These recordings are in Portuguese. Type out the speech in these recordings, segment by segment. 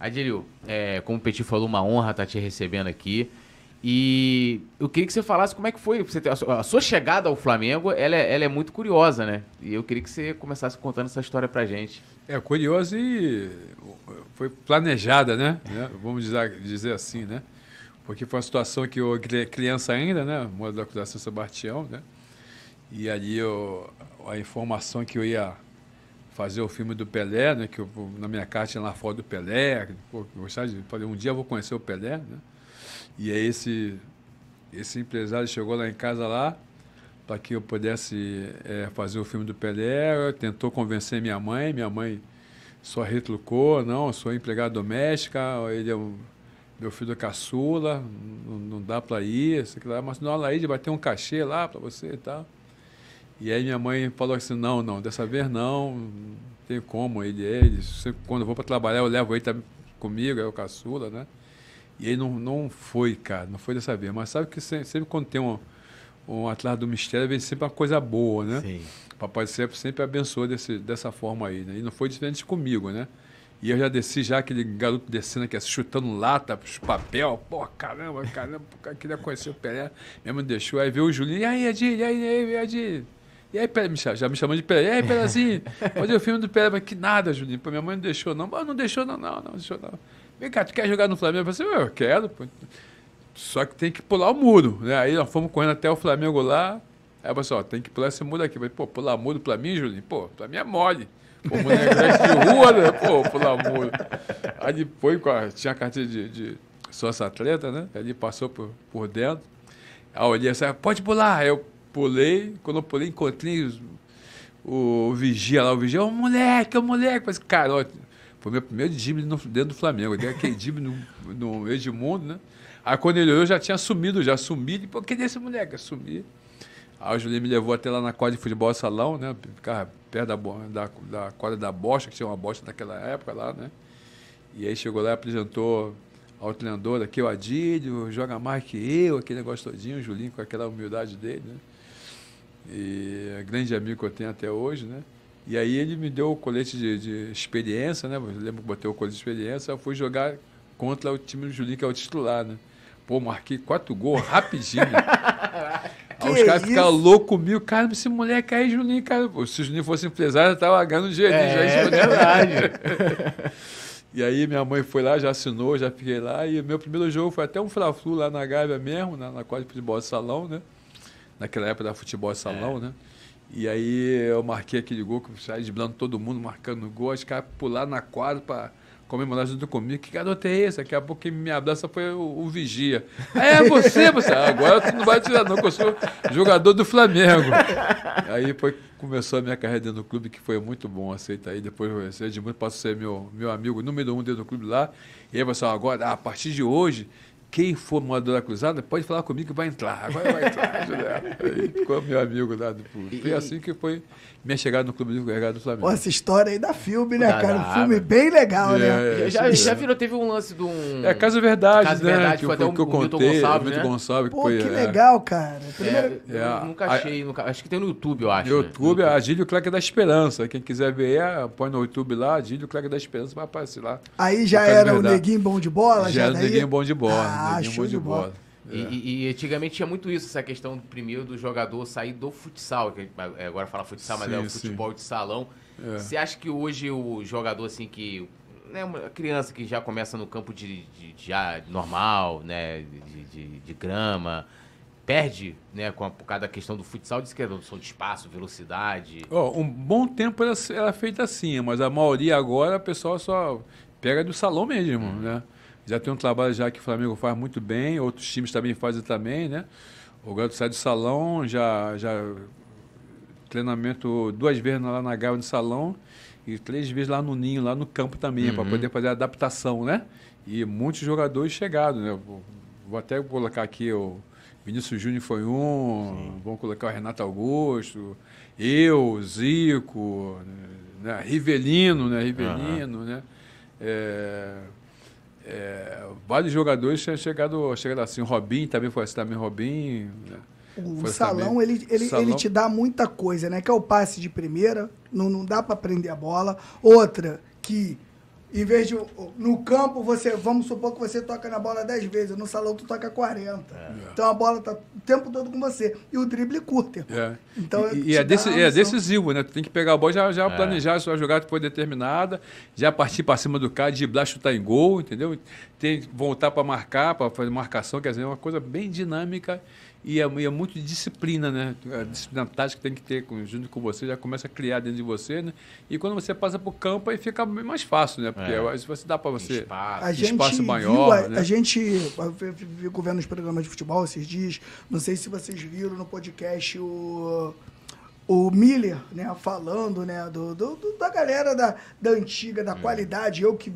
Adilio, é, como o Petit falou, uma honra estar tá te recebendo aqui. E eu queria que você falasse como é que foi. Você, a sua chegada ao Flamengo, ela é, ela é, muito curiosa, né? E eu queria que você começasse contando essa história pra gente. É, curiosa e foi planejada, né? É. né? Vamos dizer, dizer, assim, né? Porque foi uma situação que eu, criança ainda, né? Moro da São Sebastião, né? E ali eu, a informação que eu ia fazer o filme do Pelé, né, que eu, na minha carta tinha lá foto do Pelé, pô, gostava de, falei, um dia eu vou conhecer o Pelé, né? E aí esse, esse empresário chegou lá em casa lá, para que eu pudesse é, fazer o filme do Pelé, tentou convencer minha mãe, minha mãe só retrucou, não, eu sou empregada doméstica, ele é um, meu filho é caçula, não, não dá para ir, sei lá, mas não, ela aí de bater um cachê lá para você e tal. E aí minha mãe falou assim, não, não, dessa vez não, não tem como, ele é, ele, sempre, quando eu vou para trabalhar eu levo ele tá comigo, é o caçula, né? E ele não, não foi, cara, não foi dessa vez. Mas sabe que sempre, sempre quando tem um, um atrás do mistério, vem sempre uma coisa boa, né? Sim. Papai sempre, sempre abençoa desse, dessa forma aí, né? E não foi diferente comigo, né? E eu já desci já, aquele garoto descendo aqui, chutando lata, papel. Pô, caramba, caramba, queria conhecer o Pelé. Mesmo deixou. Aí veio o Julinho, e aí, Adilho, e aí, e aí, Adilho. E aí, Pelé, me chama, já me chamou de Pelé. E aí, Pelézinho, fazer o filme do Pelé. Mas que nada, Juninho. Pô, minha mãe não deixou, não. Mas não deixou, não, não, não deixou, não. Vem cá, tu quer jogar no Flamengo? Eu falei assim, eu quero, pô. Só que tem que pular o muro, né? Aí nós fomos correndo até o Flamengo lá. Aí eu falei assim, ó, tem que pular esse muro aqui. falei, pô, pular muro pra mim, Julinho? Pô, pra mim é mole. Pô, moleque de rua, né? Pô, pular muro. Aí depois tinha a carteira de, de sócio atleta, né? Aí ele passou por, por dentro. Aí eu olhei assim, ah, pode pular. Aí eu pulei, quando eu pulei, encontrei os, o, o vigia lá, o vigia, ô moleque, ô moleque, mas assim, carote. Foi meu primeiro drible dentro do Flamengo. Eu né, dei aquele drible no, no Edmundo, né? Aí quando ele olhou, eu já tinha sumido, já sumi. por que é desse moleque? Eu sumi. Aí o Julinho me levou até lá na quadra de futebol salão, né? Ficava perto da, da, da quadra da bocha, que tinha uma bosta naquela época lá, né? E aí chegou lá e apresentou ao treinador, aqui o Adílio, joga mais que eu, aquele negócio todinho, o Julinho com aquela humildade dele, né? e é grande amigo que eu tenho até hoje, né? E aí ele me deu o colete de, de experiência, né? Eu lembro que botei o colete de experiência, eu fui jogar contra o time do Julinho, que é o titular, né? Pô, marquei quatro gols rapidinho. Aí os caras ficaram loucos comigo. Cara, esse moleque aí, Juninho, cara. Se o Juninho fosse empresário, eu tava ganhando dinheiro. É, já é verdade. e aí minha mãe foi lá, já assinou, já fiquei lá. E meu primeiro jogo foi até um Fla-Flu lá na Gávea mesmo, na, na quadra de futebol de salão, né? Naquela época da futebol é. salão, é. né? E aí eu marquei aquele gol, que saí blando todo mundo, marcando gol, os caras pularam na quadra para comemorar junto comigo. Que garoto é esse? Daqui a pouco quem me abraça foi o, o Vigia. É você, você. Ah, agora tu não vai tirar não, que eu sou jogador do Flamengo. Aí foi, começou a minha carreira dentro do clube, que foi muito bom, aceita aí. Depois o de muito a ser meu, meu amigo número um dentro do clube lá. E aí, pessoal, agora, a partir de hoje quem for morador da cruzada pode falar comigo que vai entrar. Agora vai entrar, Juliano. ficou meu amigo lá do público. Foi assim que foi minha chegada no Clube de Regado do Flamengo. Pô, essa história aí da filme, né, da, cara? Um filme bem legal, é, né? É, já, já é. virou, teve um lance de um. É Caso Verdade, Caso né? Verdade, que, foi, até um, que eu contei. Gonçalves, né? Gonçalves, Pô, que, que é. legal, cara. É, Primeiro... É, nunca achei. A, nunca, acho que tem no YouTube, eu acho. No né? YouTube, né? a Gílio Claque da Esperança. Quem quiser ver, põe no YouTube lá, Gílio Claque da Esperança, vai aparecer lá. Aí já era o Neguinho Bom de Bola? Já era o Neguinho Bom de Bola. Ah, ah, né? show de, de bola. bola. É. E, e, antigamente tinha muito isso, essa questão do primeiro do jogador sair do futsal, que é, agora fala futsal, sim, mas é o futebol sim. de salão. É. Você acha que hoje o jogador, assim, que. Né, uma criança que já começa no campo de, de, de já normal, né? De, de, grama, perde, né? Com a, por causa da questão do futsal, de esquerda, é de espaço, velocidade. Oh, um bom tempo era, era feita assim, mas a maioria agora, o pessoal só pega do salão mesmo, hum. né? já tem um trabalho já que o Flamengo faz muito bem, outros times também fazem também, né? O Galo sai do salão, já, já treinamento duas vezes lá na Gávea no salão e três vezes lá no Ninho, lá no campo também, uhum. para poder fazer a adaptação, né? E muitos jogadores chegados, né? Vou até colocar aqui o Vinícius Júnior foi um, Sim. vamos colocar o Renato Augusto, eu, Zico, né? Rivelino, né? Rivelino, uhum. né? É, é, vários jogadores tinham chegado, chegado assim. O Robin também foi assim, também Robin. Né? O assim salão, ele, ele, salão. ele te dá muita coisa, né? Que é o passe de primeira, não, não dá para prender a bola. Outra, que em vez de. No campo, você. Vamos supor que você toca na bola 10 vezes. No salão tu toca 40. É. Então a bola tá o tempo todo com você. E o drible curto. É. Então, e, e é, desse é, decisivo, né? Tu tem que pegar a bola já, já é. planejar a sua jogada foi determinada, já partir para cima do cara, driblar, chutar em gol, entendeu? Tem voltar para marcar, para fazer marcação, quer dizer, é uma coisa bem dinâmica e é, é muito disciplina, né? A disciplina tática que tem que ter junto com você, já começa a criar dentro de você, né? E quando você passa para o campo, aí fica mais fácil, né? Porque é. você dá para você espaço, espaço maior. A, né? a gente, eu fico vendo os programas de futebol esses dias, não sei se vocês viram no podcast o o Miller, né, falando, né, do, do da galera da, da antiga, da é. qualidade, eu que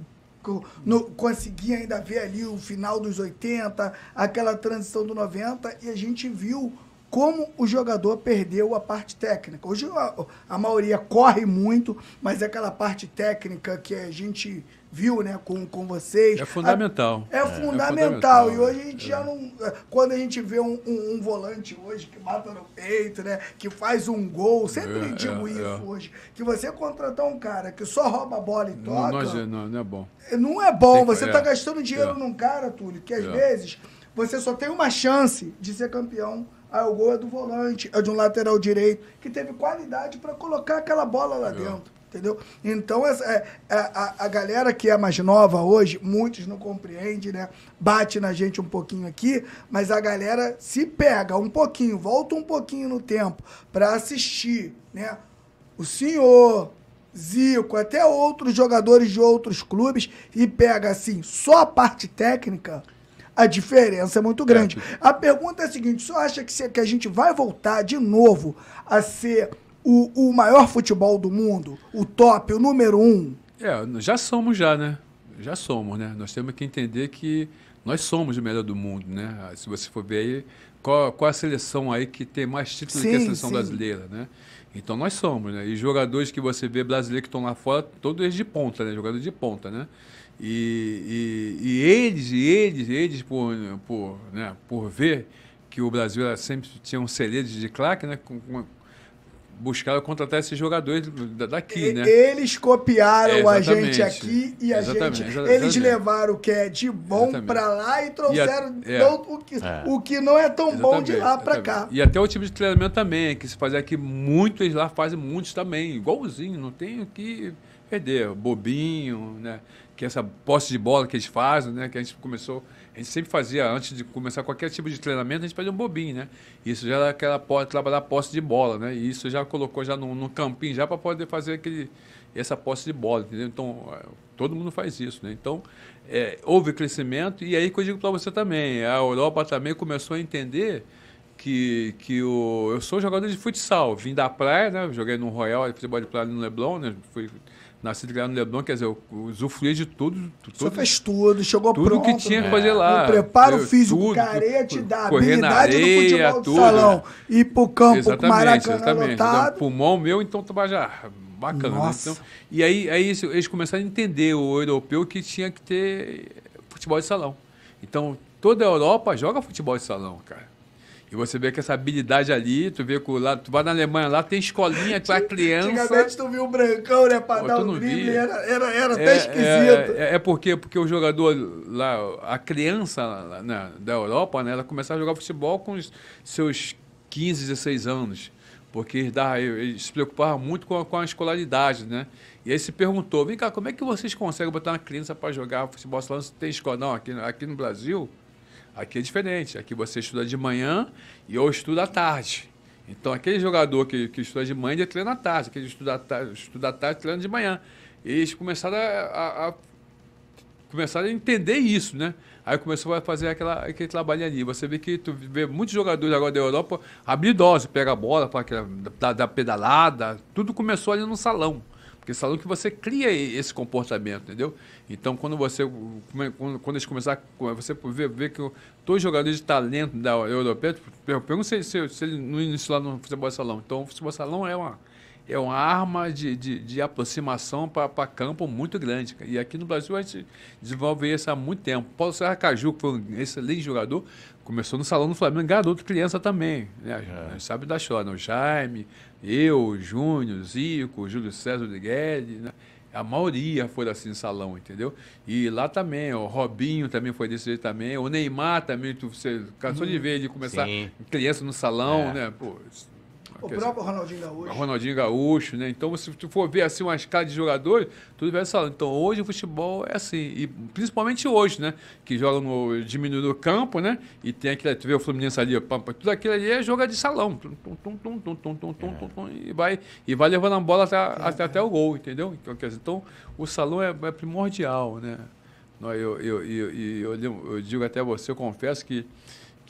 no, consegui ainda ver ali o final dos 80, aquela transição do 90, e a gente viu como o jogador perdeu a parte técnica. Hoje a, a, maioria corre muito, mas é aquela parte técnica que a gente viu né, com, com vocês. É fundamental. A, é é, é, é, fundamental. é, fundamental. E hoje a gente é. já não. É, quando a gente vê um, um, um, volante hoje que mata no peito, né, que faz um gol, sempre digo isso hoje, que você contratar um cara que só rouba a bola e toca. Não, não, não é bom. Não é bom. Tem, você está gastando dinheiro num cara, Túlio, que às vezes você só tem uma chance de ser campeão Aí ah, o gol é do volante, é de um lateral direito, que teve qualidade para colocar aquela bola lá dentro. Entendeu? Então, essa, é, é, a, a galera que é mais nova hoje, muitos não compreendem né? Bate na gente um pouquinho aqui, mas a galera se pega um pouquinho, volta um pouquinho no tempo para assistir, né? O senhor, Zico, até outros jogadores de outros clubes e pega assim só a parte técnica a diferença é muito grande. É. A pergunta é a seguinte: você acha que, se, que a gente vai voltar de novo a ser o, o maior futebol do mundo, o top, o número um? É, já somos já, né? Já somos, né? Nós temos que entender que nós somos o melhor do mundo, né? Ah, se você for ver aí, qual, qual a seleção aí que tem mais títulos que a seleção sim. brasileira, né? Então nós somos, né? E jogadores que você vê brasileiros que estão lá fora, todos eles de ponta, né? Jogadores de ponta, né? E, e, e eles, e eles, eles, por, né, por, né, por ver que o Brasil era sempre tinha um celeiro de claque, né, buscaram contratar esses jogadores daqui, né? Eles copiaram é, a gente aqui e a exatamente, gente. Exatamente. Eles levaram o que é de bom para lá e trouxeram e a, é, o, que, é. o que não é tão bom de lá para cá. E até o time tipo de treinamento também, que se fazer aqui muitos lá fazem muitos também, igualzinho, não tem o que perder. Bobinho, né? Que essa posse de bola que eles fazem, né? Que a gente começou a gente sempre fazia, antes de começar qualquer tipo de treinamento, a gente fazia um bobinho, né? Isso já era aquela trabalhar posse de bola, né? E isso já colocou já no, no campinho, já para poder fazer aquele, essa posse de bola, entendeu? Então, é, todo mundo faz isso, né? Então, é, houve crescimento e aí que eu digo para você também, a Europa também começou a entender que, que o, eu sou jogador de futsal, vim da praia, né? Joguei no Royal, futebol de praia no Leblon, né? Fui nascido lá no Leblon, quer dizer, eu usufruía de tudo. tudo Você fez tudo, chegou tudo pronto. Tudo que tinha que é. fazer lá. O preparo eu, físico, tudo, tipo, da habilidade areia, do futebol tudo. salão. Ir pro campo, exatamente, Maracanã exatamente. Então, lotado. Pulmão meu, então já bacana. Né? Nossa. Né? Então, e aí, aí eles começaram a entender, o europeu, que tinha que ter futebol de salão. Então, toda a Europa joga futebol de salão, cara. E você vê que essa habilidade ali, tu vê que lá, tu vai na Alemanha, lá tem escolinha pra é criança. Antigamente tu viu o brancão, né? Pra Pô, dar um drible, era, era, era é, até é, esquisito. É, é, é, porque, porque o jogador lá, a criança lá, né, da Europa, né? Ela começava a jogar futebol com os seus 15, 16 anos. Porque eles, se preocupavam muito com a, com a escolaridade, né? E aí se perguntou, vem cá, como é que vocês conseguem botar uma criança para jogar futebol se tem escola? Não, aqui, aqui no Brasil Aqui é diferente. Aqui você estuda de manhã e eu estudo à tarde. Então, aquele jogador que, que estuda de manhã, ele treina à tarde. Aquele que estuda à tarde, estuda à tarde treina de manhã. E eles começaram a, a, a, começaram a entender isso, né? Aí começou a fazer aquela, aquele trabalho ali. Você vê que tu vê muitos jogadores agora da Europa habilidosos, pega a bola, pega, é dá pedalada. Tudo começou ali no salão. Porque salão que você cria esse comportamento, entendeu? Então, quando você quando, quando eles começar você vê, vê que todos os jogadores de talento da europeia, tipo, eu pergunto se, se, se ele no início lá no futebol salão. Então, o futebol salão é uma é uma arma de, de, de aproximação para campo muito grande. E aqui no Brasil a gente desenvolve isso há muito tempo. Paulo Serra Caju, que foi um excelente jogador, começou no Salão do Flamengo, garoto, criança também. Né? É. A gente sabe da história, né? o Jaime, eu, Júnior, Zico, Júlio César de Guedes, né? A maioria foi assim no salão, entendeu? E lá também, o Robinho também foi desse jeito também, o Neymar também, tu, você cansou hum, de ver ele começar sim. criança no salão, é. né? Pô, o próprio dizer, Ronaldinho Gaúcho. Ronaldinho Gaúcho, né? Então, se tu for ver assim uma escala de jogadores, tu vai salão. então hoje o futebol é assim, e principalmente hoje, né? Que joga no diminuído campo, né? E tem aquele, tu vê o Fluminense ali, pampa, tudo aquilo ali é jogar de salão, tum, tum, tum, tum, tum, tum, tum, tum, e vai e vai levando a bola até, é. até, até o gol, entendeu? Então, quer dizer, então o salão é, é primordial, né? Eu, eu, eu, eu, eu digo até você, eu confesso que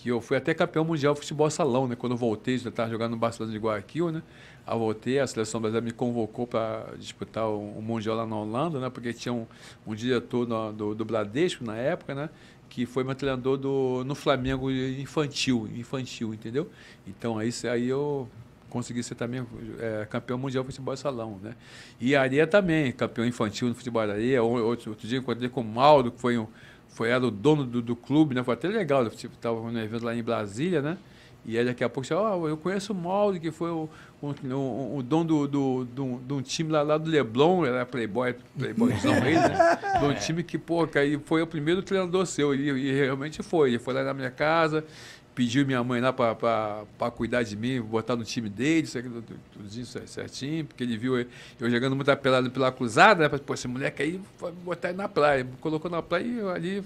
que eu fui até campeão mundial de futebol salão, né? Quando eu voltei, já estava jogando no Barcelona de Guayaquil, né? Aí voltei, a seleção brasileira me convocou para disputar o, mundial lá na Holanda, né? Porque tinha um, um diretor no, do, do Bradesco na época, né? Que foi meu treinador do, no Flamengo infantil, infantil, entendeu? Então aí, aí eu consegui ser também é, campeão mundial de futebol salão, né? E a areia também, campeão infantil no futebol areia. Outro, outro dia encontrei com o Mauro, que foi um foi, era o dono do, do clube, né? Foi até legal, ele né? tipo, tava num evento lá em Brasília, né? E aí daqui a pouco oh, eu conheço o Mauro, que foi o, o, o, o dono do, do, do, de um time lá, lá do Leblon, era playboy, playboyzão ele, né? De um time que, pô, foi o primeiro treinador seu, e, e realmente foi. Ele foi lá na minha casa, pediu minha mãe lá para cuidar de mim, botar no time dele, isso tudo é certinho, porque ele viu eu jogando muita pelada pela cruzada, né? Pô, esse moleque aí, vai botar ele na praia. colocou na praia e ali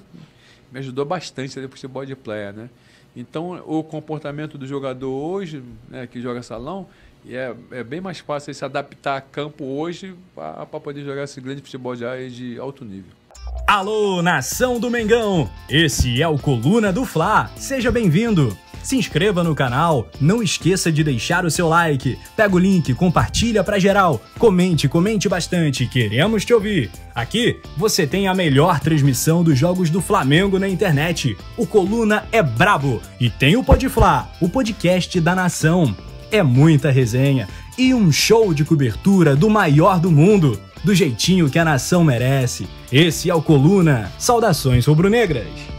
me ajudou bastante ali pro futebol de praia, né? Então, o comportamento do jogador hoje, né, que joga salão, é, é bem mais fácil se adaptar a campo hoje para poder jogar esse grande futebol de, de alto nível. Alô, nação do Mengão! Esse é o Coluna do Fla. Seja bem-vindo. Se inscreva no canal, não esqueça de deixar o seu like, pega o link, compartilha para geral, comente, comente bastante, queremos te ouvir. Aqui você tem a melhor transmissão dos jogos do Flamengo na internet. O Coluna é brabo e tem o Podfla, o podcast da nação é muita resenha e um show de cobertura do maior do mundo, do jeitinho que a nação merece. Esse é o Coluna. Saudações rubro-negras!